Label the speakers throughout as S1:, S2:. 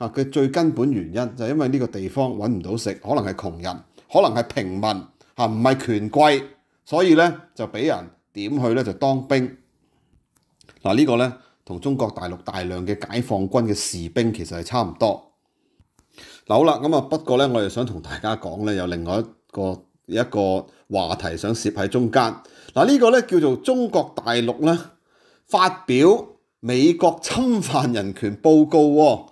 S1: 啊！佢最根本原因就係因為呢個地方揾唔到食，可能係窮人，可能係平民嚇，唔係權貴，所以咧就俾人點去咧就當兵嗱。呢個咧同中國大陸大量嘅解放軍嘅士兵其實係差唔多嗱。好啦，咁啊不過咧，我哋想同大家講咧，有另外一個一個話題想涉喺中間嗱。呢個咧叫做中國大陸咧發表美國侵犯人權報告。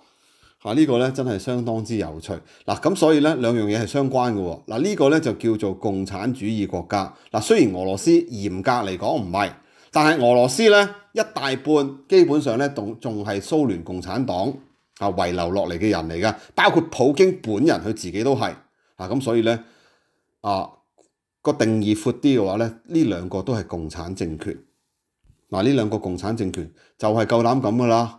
S1: 啊、呢个咧真系相当之有趣嗱咁所以咧两样嘢系相关嘅嗱呢个咧就叫做共产主义国家嗱虽然俄罗斯严格嚟讲唔系但系俄罗斯咧一大半基本上咧仲仲系苏联共产党啊遗留落嚟嘅人嚟噶包括普京本人佢自己都系啊咁所以咧啊个定义阔啲嘅话咧呢两个都系共产政权嗱呢两个共产政权就系够胆咁噶啦。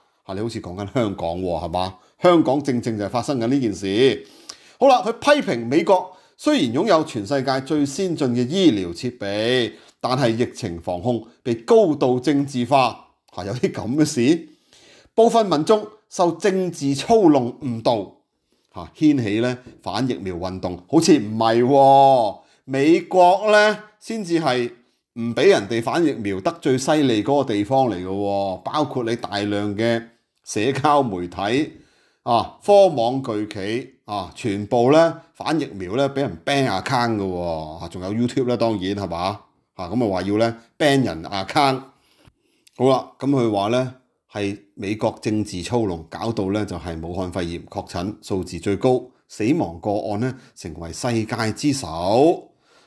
S1: 你好似講緊香港喎，係嘛？香港正正就係發生緊呢件事。好啦，佢批評美國雖然擁有全世界最先進嘅醫療設備，但係疫情防控被高度政治化，嚇有啲咁嘅事。部分民眾受政治操弄誤導，嚇掀起咧反疫苗運動，好似唔係喎。美國咧先至係唔俾人哋反疫苗得最犀利嗰個地方嚟嘅，包括你大量嘅。社交媒体啊，科网巨企啊，全部咧反疫苗咧俾人 ban account 仲有 YouTube 啦，当然系嘛，吓咁啊话要咧 ban 人 account。好啦，咁佢话咧系美国政治操弄，搞到咧就系武汉肺炎确诊数字最高，死亡个案咧成为世界之首。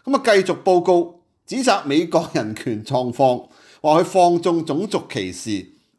S1: 咁啊继续报告，指责美国人权状况，话佢放纵种族歧视。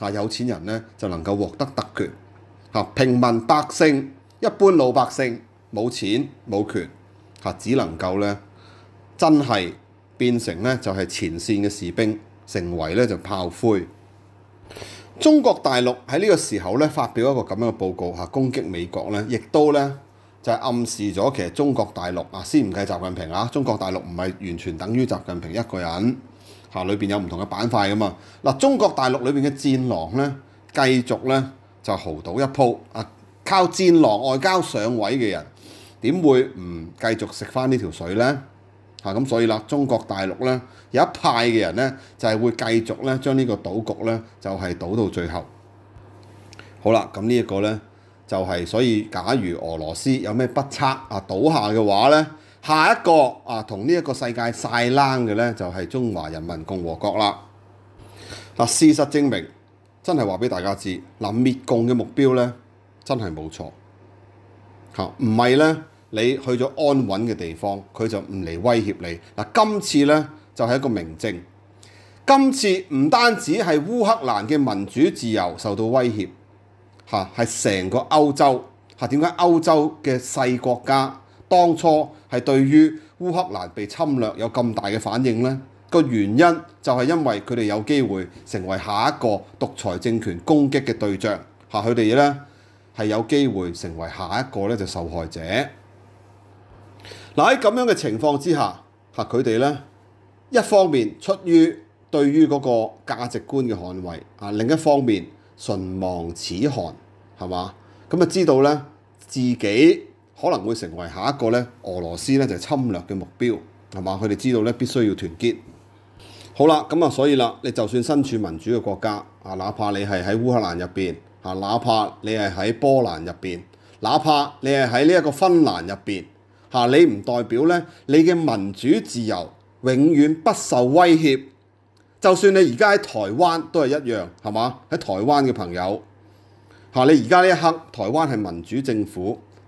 S1: 嚇有錢人咧就能夠獲得特權，嚇平民百姓、一般老百姓冇錢冇權，嚇只能夠咧真係變成咧就係前線嘅士兵，成為咧就炮灰。中國大陸喺呢個時候咧發表一個咁樣嘅報告嚇攻擊美國咧，亦都咧就係暗示咗其實中國大陸啊先唔計習近平啊，中國大陸唔係完全等於習近平一個人。嚇，裏邊有唔同嘅板塊噶嘛？嗱，中國大陸裏邊嘅戰狼咧，繼續咧就豪賭一鋪啊！靠戰狼外交上位嘅人，點會唔繼續食翻呢條水咧？嚇！咁所以啦，中國大陸咧有一派嘅人咧，就係會繼續咧將呢個賭局咧就係賭到最後。好啦，咁呢一個咧就係所以，假如俄羅斯有咩不測啊倒下嘅話咧。下一个啊，同呢一个世界晒冷嘅咧，就系中华人民共和国啦。嗱，事实证明，真系话俾大家知，嗱，灭共嘅目标咧，真系冇错。吓，唔系咧，你去咗安稳嘅地方，佢就唔嚟威胁你。嗱，今次咧就系一个明证。今次唔单止系乌克兰嘅民主自由受到威胁，吓系成个欧洲吓。点解欧洲嘅细国家？當初係對於烏克蘭被侵略有咁大嘅反應呢？個原因就係因為佢哋有機會成為下一個獨裁政權攻擊嘅對象，嚇佢哋呢係有機會成為下一個咧就受害者。嗱喺咁樣嘅情況之下，嚇佢哋呢一方面出於對於嗰個價值觀嘅捍衞，啊另一方面唇亡齒寒，係嘛？咁啊知道呢自己。可能會成為下一個咧，俄羅斯咧就侵略嘅目標，係嘛？佢哋知道咧必須要團結。好啦，咁啊，所以啦，你就算身處民主嘅國家啊，哪怕你係喺烏克蘭入邊啊，哪怕你係喺波蘭入邊，哪怕你係喺呢一個芬蘭入邊嚇，你唔代表咧你嘅民主自由永遠不受威脅。就算你而家喺台灣都係一樣，係嘛？喺台灣嘅朋友嚇，你而家呢一刻台灣係民主政府。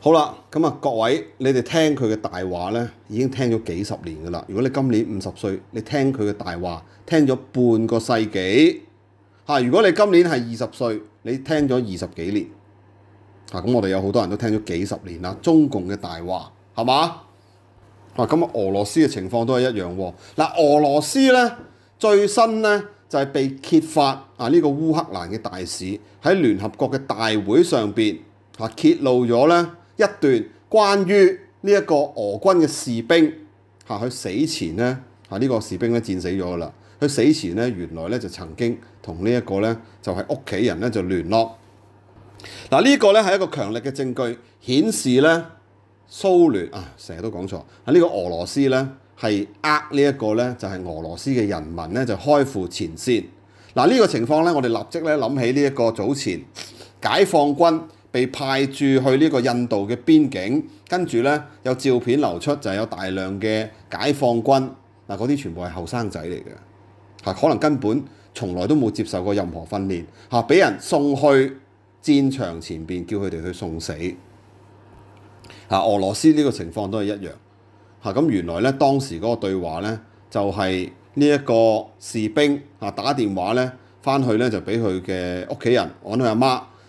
S1: 好啦，咁啊，各位，你哋聽佢嘅大話呢，已經聽咗幾十年㗎啦。如果你今年五十歲，你聽佢嘅大話，聽咗半個世紀如果你今年係二十歲，你聽咗二十幾年嚇。咁我哋有好多人都聽咗幾十年啦，中共嘅大話係嘛啊？咁啊，俄羅斯嘅情況都係一樣喎。嗱，俄羅斯呢，最新呢，就係被揭發啊，呢個烏克蘭嘅大使喺聯合國嘅大會上面啊揭露咗呢。一段關於呢一個俄軍嘅士兵嚇，佢死前咧嚇呢個士兵咧戰死咗啦。佢死前咧原來咧就曾經同呢一個咧就係屋企人咧就聯絡嗱，呢個咧係一個強力嘅證據，顯示咧蘇聯啊成日都講錯啊呢個俄羅斯咧係呃呢一個咧就係俄羅斯嘅人民咧就開赴前線嗱呢個情況咧，我哋立即咧諗起呢一個早前解放軍。被派駐去呢個印度嘅邊境，跟住咧有照片流出，就係有大量嘅解放軍嗱，嗰啲全部係後生仔嚟嘅，可能根本從來都冇接受過任何訓練，嚇俾人送去戰場前邊叫佢哋去送死，嚇俄羅斯呢個情況都係一樣，嚇咁原來咧當時嗰個對話咧就係呢一個士兵嚇打電話咧翻去咧就俾佢嘅屋企人，我諗係阿媽。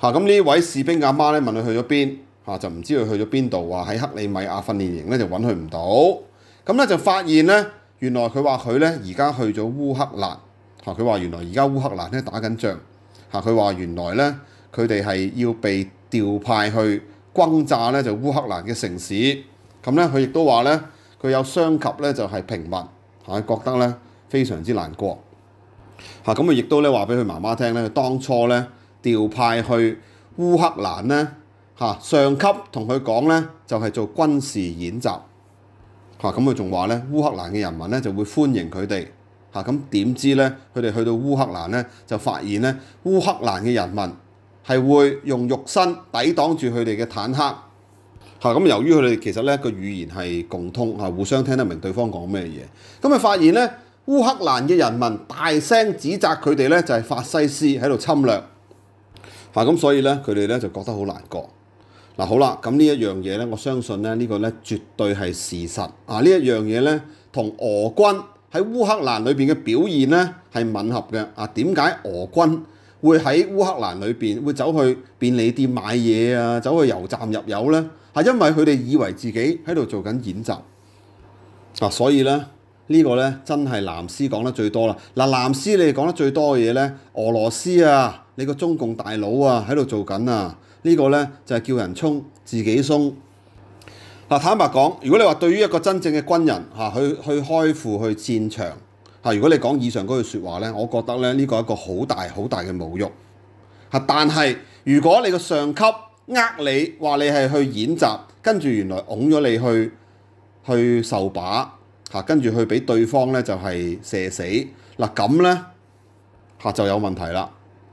S1: 嚇！咁呢位士兵阿媽咧問佢去咗邊，嚇就唔知佢去咗邊度話喺克里米亞訓練營咧就揾佢唔到，咁咧就發現咧原來佢話佢咧而家去咗烏克蘭，嚇佢話原來而家烏克蘭咧打緊仗，嚇佢話原來咧佢哋係要被調派去轟炸咧就烏克蘭嘅城市，咁咧佢亦都話咧佢有傷及咧就係平民，嚇覺得咧非常之難過，嚇咁佢亦都咧話俾佢媽媽聽咧佢當初咧。調派去烏克蘭呢，嚇上級同佢講呢，就係做軍事演習，嚇咁佢仲話呢，烏克蘭嘅人民呢就會歡迎佢哋，嚇咁點知呢，佢哋去到烏克蘭呢，就發現呢，烏克蘭嘅人民係會用肉身抵擋住佢哋嘅坦克，嚇咁由於佢哋其實呢個語言係共通嚇，互相聽得明對方講咩嘢，咁佢發現呢。烏克蘭嘅人民大聲指責佢哋咧就係法西斯喺度侵略。啊咁所以咧，佢哋咧就覺得好難過。嗱好啦，咁呢一樣嘢咧，我相信咧呢個咧絕對係事實。啊呢一樣嘢咧，同俄軍喺烏克蘭裏邊嘅表現咧係吻合嘅。啊點解俄軍會喺烏克蘭裏邊會走去便利店買嘢啊，走去油站入油咧？係因為佢哋以為自己喺度做緊演習。啊所以咧，呢個咧真係南斯講得最多啦。嗱南斯你哋講得最多嘅嘢咧，俄羅斯啊。你個中共大佬啊喺度做緊啊！呢個呢就係叫人衝自己松。嗱，坦白講，如果你話對於一個真正嘅軍人嚇，去去開赴去戰場嚇，如果你講以上嗰句説話呢，我覺得咧呢個一個好大好大嘅侮辱嚇。但係如果你個上級呃你話你係去演習，跟住原來拱咗你去去受靶嚇，跟住去俾對方呢就係射死嗱咁呢，嚇就有問題啦。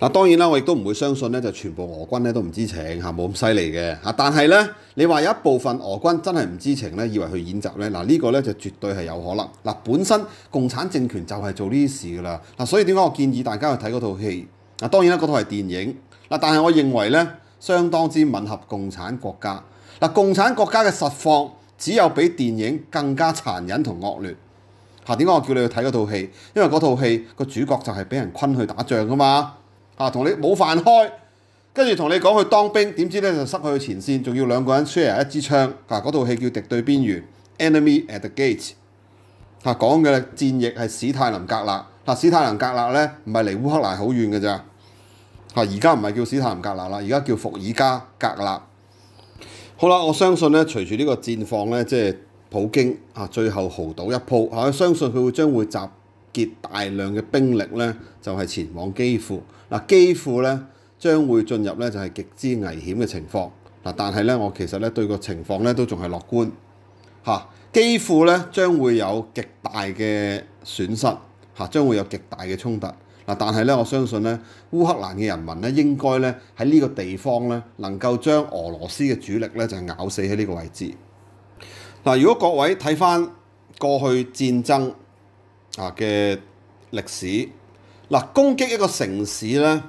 S1: 嗱，當然啦，我亦都唔會相信咧，就全部俄軍咧都唔知情嚇，冇咁犀利嘅但係咧，你話有一部分俄軍真係唔知情咧，以為去演習咧，嗱呢個咧就絕對係有可能。嗱，本身共產政權就係做呢啲事㗎啦。嗱，所以點解我建議大家去睇嗰套戲？嗱，當然啦，嗰套係電影嗱，但係我認為咧，相當之吻合共產國家嗱。共產國家嘅實況只有比電影更加殘忍同惡劣嚇。點解我叫你去睇嗰套戲？因為嗰套戲個主角就係俾人困去打仗㗎嘛。啊，同你冇飯開，跟住同你講去當兵，點知咧就失去前線，仲要兩個人 share 一支槍。啊，嗰套戲叫《敵對邊緣》，Enemy at the Gates。啊，講嘅戰役係史泰林格勒。啊，史泰林格勒咧唔係離烏克蘭好遠嘅咋。啊，而家唔係叫史泰林格勒啦，而家叫伏爾加格勒。好啦，我相信咧，隨住呢個戰況咧，即係普京啊，最後豪賭一鋪嚇，相信佢會將會集。大量嘅兵力咧就係前往基庫，嗱基庫咧將會進入咧就係極之危險嘅情況，嗱但係咧我其實咧對個情況咧都仲係樂觀，嚇基庫咧將會有極大嘅損失，嚇將會有極大嘅衝突，嗱但係咧我相信咧烏克蘭嘅人民咧應該咧喺呢個地方咧能夠將俄羅斯嘅主力咧就係咬死喺呢個位置，嗱如果各位睇翻過去戰爭。啊嘅歷史，嗱攻擊一個城市咧，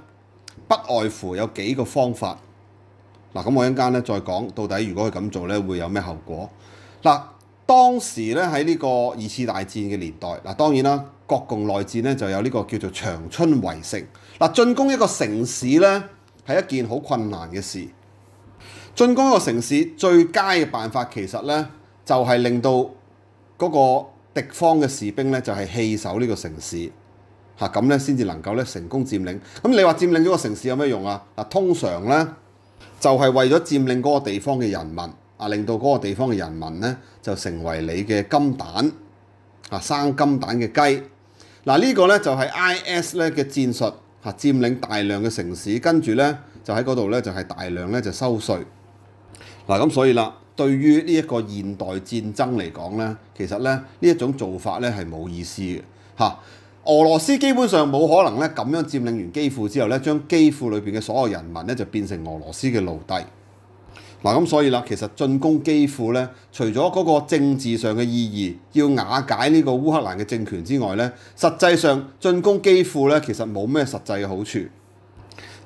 S1: 不外乎有幾個方法。嗱咁我一間咧再講，到底如果佢咁做咧，會有咩後果？嗱，當時咧喺呢個二次大戰嘅年代，嗱當然啦，國共內戰咧就有呢個叫做長春圍城。嗱進攻一個城市咧，係一件好困難嘅事。進攻一個城市最佳嘅辦法，其實咧就係令到嗰個。敵方嘅士兵咧就係棄守呢個城市，嚇咁咧先至能夠咧成功佔領。咁你話佔領咗個城市有咩用啊？嗱，通常咧就係為咗佔領嗰個地方嘅人民，啊令到嗰個地方嘅人民咧就成為你嘅金蛋，啊生金蛋嘅雞。嗱呢個咧就係 I S 咧嘅戰術，嚇佔領大量嘅城市，跟住咧就喺嗰度咧就係大量咧就收税。嗱咁所以啦。對於呢一個現代戰爭嚟講咧，其實咧呢一種做法咧係冇意思嘅嚇。俄羅斯基本上冇可能咧咁樣佔領完基庫之後咧，將基庫裏邊嘅所有人民咧就變成俄羅斯嘅奴隸。嗱咁所以啦，其實進攻基庫咧，除咗嗰個政治上嘅意義，要瓦解呢個烏克蘭嘅政權之外咧，實際上進攻基庫咧其實冇咩實際嘅好處。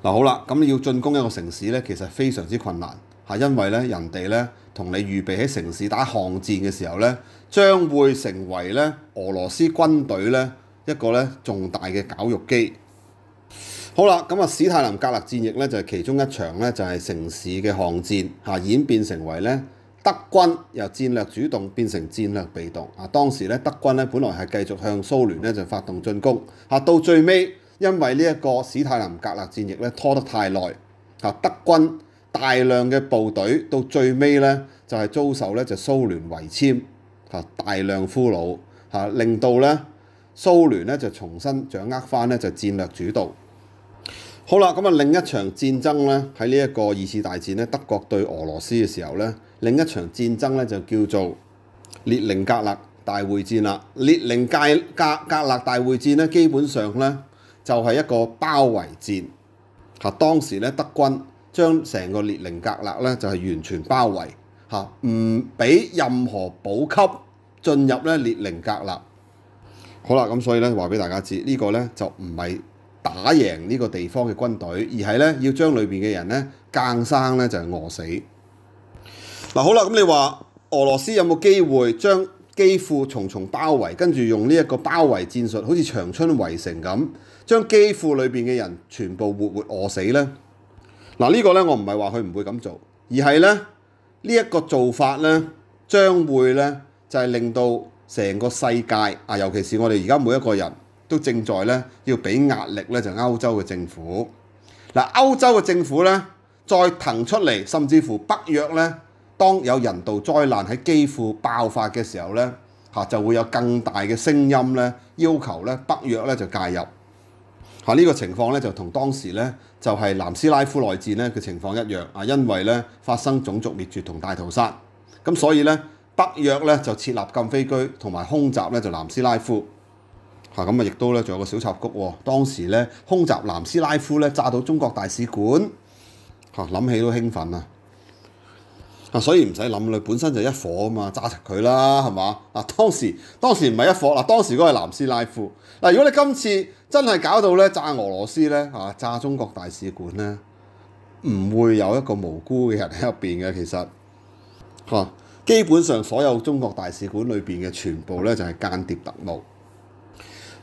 S1: 嗱好啦，咁要進攻一個城市咧，其實非常之困難。係因為咧，人哋咧同你預備喺城市打巷戰嘅時候咧，將會成為咧俄羅斯軍隊咧一個咧重大嘅餵肉機。好啦，咁啊史太林格勒戰役咧就係其中一場咧，就係城市嘅巷戰嚇演變成為咧德軍由戰略主動變成戰略被動。啊，當時咧德軍咧本來係繼續向蘇聯咧就發動進攻，嚇到最尾因為呢一個史太林格勒戰役咧拖得太耐嚇德軍。大量嘅部隊到最尾咧，就係遭受咧就蘇聯圍籤嚇，大量俘虜嚇，令到咧蘇聯咧就重新掌握翻咧就戰略主導。好啦，咁啊另一場戰爭咧喺呢一個二次大戰咧德國對俄羅斯嘅時候咧，另一場戰爭咧就叫做列寧格勒大會戰啦。列寧格格格勒大會戰咧基本上咧就係一個包圍戰嚇，當時咧德軍。將成個列寧格勒咧就係完全包圍嚇，唔俾任何補給進入咧列寧格勒。好啦，咁所以咧話俾大家知呢個咧就唔係打贏呢個地方嘅軍隊，而係咧要將裏邊嘅人咧更生咧就餓死。嗱好啦，咁你話俄羅斯有冇機會將機庫重重包圍，跟住用呢一個包圍戰術，好似長春圍城咁，將機庫裏邊嘅人全部活活餓死咧？嗱呢個咧，我唔係話佢唔會咁做，而係咧呢一個做法咧，將會咧就係令到成個世界啊，尤其是我哋而家每一個人都正在咧要俾壓力咧，就歐洲嘅政府。嗱，歐洲嘅政府咧再騰出嚟，甚至乎北約咧，當有人道災難喺幾乎爆發嘅時候咧，嚇就會有更大嘅聲音咧，要求咧北約咧就介入。嚇呢個情況咧就同當時咧就係南斯拉夫內戰咧嘅情況一樣啊，因為咧發生種族滅絕同大屠殺，咁所以咧北約咧就設立禁飛區同埋空襲咧就南斯拉夫。嚇咁啊，亦都咧仲有個小插曲喎，當時咧空襲南斯拉夫咧炸到中國大使館。嚇諗起都興奮啊！啊，所以唔使諗啦，本身就一伙啊嘛，炸實佢啦，係嘛？嗱，當時當時唔係一伙，啦，當時嗰個南斯拉夫嗱。如果你今次真係搞到咧炸俄羅斯咧，嚇炸中國大使館咧，唔會有一個無辜嘅人喺入邊嘅，其實嚇。基本上所有中國大使館裏邊嘅全部咧就係間諜特務。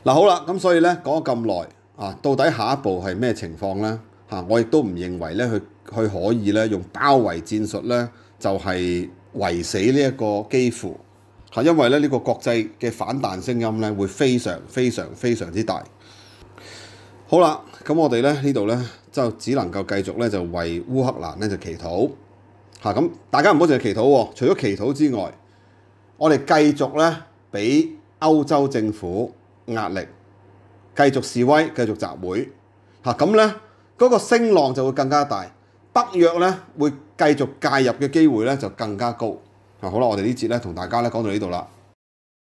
S1: 嗱，好啦，咁所以咧講咗咁耐，啊，到底下一步係咩情況咧？嚇，我亦都唔認為咧佢佢可以咧用包圍戰術咧。就係維死呢一個幾乎，係因為咧呢個國際嘅反彈聲音咧會非常非常非常之大。好啦，咁我哋咧呢度咧就只能夠繼續咧就為烏克蘭咧就祈禱嚇咁，大家唔好淨係祈禱喎，除咗祈禱之外，我哋繼續咧俾歐洲政府壓力，繼續示威，繼續集會嚇咁咧嗰個聲浪就會更加大。北約咧會繼續介入嘅機會咧就更加高。好啦，我哋呢節咧同大家咧講到呢度啦。